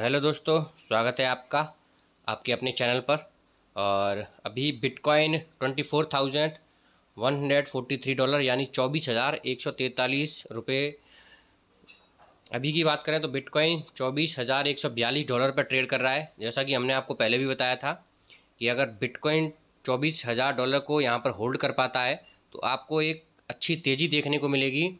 तो हेलो दोस्तों स्वागत है आपका आपके अपने चैनल पर और अभी bitcoin twenty four thousand one hundred forty three dollar यानी चौबीस हज़ार एक सौ तैंतालीस रुपये अभी की बात करें तो बिटकॉइन चौबीस हज़ार एक सौ बयालीस डॉलर पर ट्रेड कर रहा है जैसा कि हमने आपको पहले भी बताया था कि अगर बिटकॉइन चौबीस हज़ार डॉलर को यहाँ पर होल्ड कर पाता है तो आपको एक अच्छी तेज़ी देखने को मिलेगी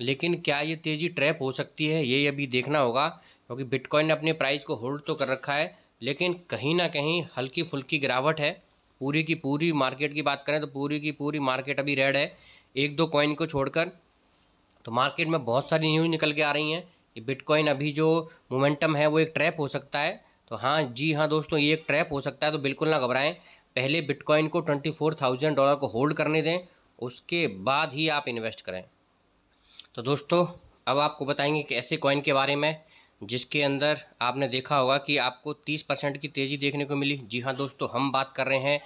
लेकिन क्या ये तेज़ी ट्रैप हो सकती है ये अभी देखना होगा क्योंकि बिटकॉइन ने अपने प्राइस को होल्ड तो कर रखा है लेकिन कहीं ना कहीं हल्की फुल्की गिरावट है पूरी की पूरी मार्केट की बात करें तो पूरी की पूरी मार्केट अभी रेड है एक दो कॉइन को छोड़कर तो मार्केट में बहुत सारी न्यूज निकल के आ रही हैं कि बिटकॉइन अभी जो मोमेंटम है वो एक ट्रैप हो सकता है तो हाँ जी हाँ दोस्तों ये एक ट्रैप हो सकता है तो बिल्कुल ना घबराएं पहले बिटकॉइन को ट्वेंटी फोर थाउजेंड डॉलर को होल्ड करने दें उसके बाद ही आप इन्वेस्ट करें तो दोस्तों अब आपको बताएंगे कि ऐसे कॉइन के बारे में जिसके अंदर आपने देखा होगा कि आपको 30 परसेंट की तेज़ी देखने को मिली जी हाँ दोस्तों हम बात कर रहे हैं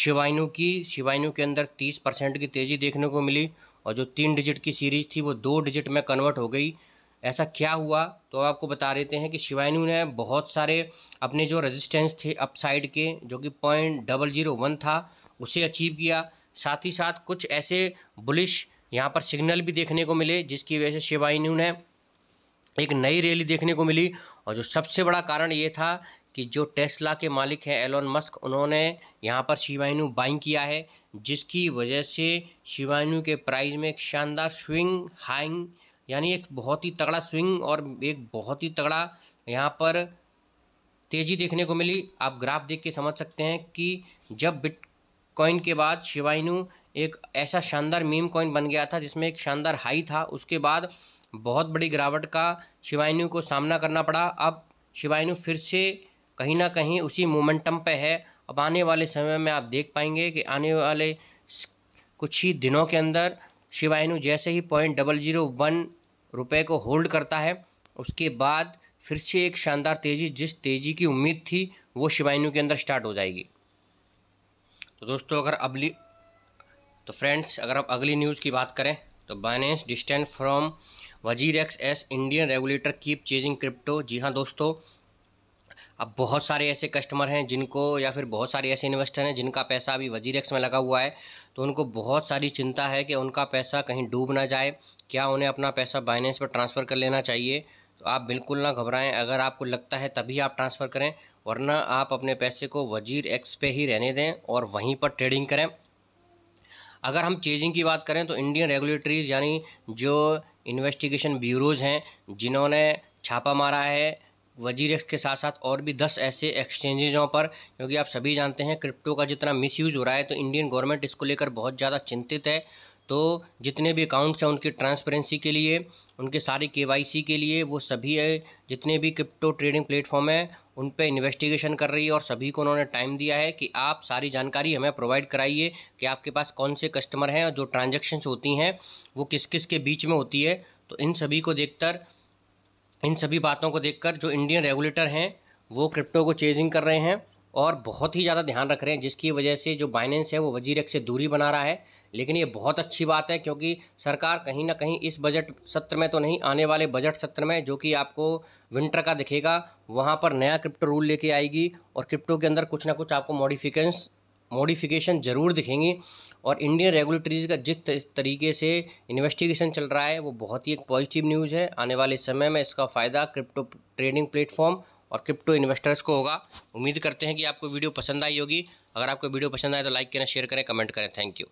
शिवाइनु की शिवाइनु के अंदर 30 परसेंट की तेज़ी देखने को मिली और जो तीन डिजिट की सीरीज़ थी वो दो डिजिट में कन्वर्ट हो गई ऐसा क्या हुआ तो आपको बता देते हैं कि शिवाइनु ने बहुत सारे अपने जो रजिस्टेंस थे अपसाइड के जो कि पॉइंट डबल जीरो वन था उसे अचीव किया साथ ही साथ कुछ ऐसे बुलिश यहाँ पर सिग्नल भी देखने को मिले जिसकी वजह से शिवाइनु ने एक नई रैली देखने को मिली और जो सबसे बड़ा कारण ये था कि जो टेस्ला के मालिक हैं एलोन मस्क उन्होंने यहाँ पर शिवानु बाइंग किया है जिसकी वजह से शिवाइनू के प्राइस में एक शानदार स्विंग हाइंग यानी एक बहुत ही तगड़ा स्विंग और एक बहुत ही तगड़ा यहाँ पर तेज़ी देखने को मिली आप ग्राफ देख के समझ सकते हैं कि जब बिटकॉइन के बाद शिवानु एक ऐसा शानदार मीम कॉइन बन गया था जिसमें एक शानदार हाई था उसके बाद बहुत बड़ी गिरावट का शिवायनु को सामना करना पड़ा अब शिवाइन्यू फिर से कहीं ना कहीं उसी मोमेंटम पे है अब आने वाले समय में आप देख पाएंगे कि आने वाले कुछ ही दिनों के अंदर शिवायनु जैसे ही पॉइंट डबल जीरो वन रुपये को होल्ड करता है उसके बाद फिर से एक शानदार तेज़ी जिस तेज़ी की उम्मीद थी वो शिवायनु के अंदर स्टार्ट हो जाएगी तो दोस्तों अगर अगली तो फ्रेंड्स अगर आप अगली न्यूज़ की बात करें तो Binance distance from WazirX as Indian regulator keep chasing crypto जी हाँ दोस्तों अब बहुत सारे ऐसे कस्टमर हैं जिनको या फिर बहुत सारे ऐसे इन्वेस्टर हैं जिनका पैसा अभी वजीर एक्स में लगा हुआ है तो उनको बहुत सारी चिंता है कि उनका पैसा कहीं डूब ना जाए क्या उन्हें अपना पैसा बाइनेंस पर ट्रांसफ़र कर लेना चाहिए तो आप बिल्कुल ना घबराएं अगर आपको लगता है तभी आप ट्रांसफ़र करें वरना आप अपने पैसे को वजीर एक्स पे ही रहने दें और वहीं पर ट्रेडिंग करें अगर हम चेजिंग की बात करें तो इंडियन रेगुलेटरीज यानी जो इन्वेस्टिगेशन ब्यूरोज़ हैं जिन्होंने छापा मारा है वजीर के साथ साथ और भी दस ऐसे एक्सचेंजेजों पर क्योंकि आप सभी जानते हैं क्रिप्टो का जितना मिसयूज़ हो रहा है तो इंडियन गवर्नमेंट इसको लेकर बहुत ज़्यादा चिंतित है तो जितने भी अकाउंट्स हैं उनकी ट्रांसपेरेंसी के लिए उनके सारे केवाईसी के लिए वो सभी है जितने भी क्रिप्टो ट्रेडिंग प्लेटफॉर्म है उन पर इन्वेस्टिगेशन कर रही है और सभी को उन्होंने टाइम दिया है कि आप सारी जानकारी हमें प्रोवाइड कराइए कि आपके पास कौन से कस्टमर हैं और जो ट्रांजेक्शन्स होती हैं वो किस किस के बीच में होती है तो इन सभी को देख इन सभी बातों को देख जो इंडियन रेगुलेटर हैं वो क्रिप्टो को चेजिंग कर रहे हैं और बहुत ही ज़्यादा ध्यान रख रहे हैं जिसकी वजह से जो बाइनेंस है वो वजीर से दूरी बना रहा है लेकिन ये बहुत अच्छी बात है क्योंकि सरकार कहीं ना कहीं इस बजट सत्र में तो नहीं आने वाले बजट सत्र में जो कि आपको विंटर का दिखेगा वहाँ पर नया क्रिप्टो रूल लेके आएगी और क्रिप्टो के अंदर कुछ ना कुछ आपको मॉडिफिकेंस मॉडिफिकेशन ज़रूर दिखेंगी और इंडियन रेगुलेटरीज का जिस तरीके से इन्वेस्टिगेशन चल रहा है वो बहुत ही एक पॉजिटिव न्यूज़ है आने वाले समय में इसका फ़ायदा क्रिप्टो ट्रेडिंग प्लेटफॉर्म और क्रिप्टो इन्वेस्टर्स को होगा उम्मीद करते हैं कि आपको वीडियो पसंद आई होगी अगर आपको वीडियो पसंद आए तो लाइक करें शेयर करें कमेंट करें थैंक यू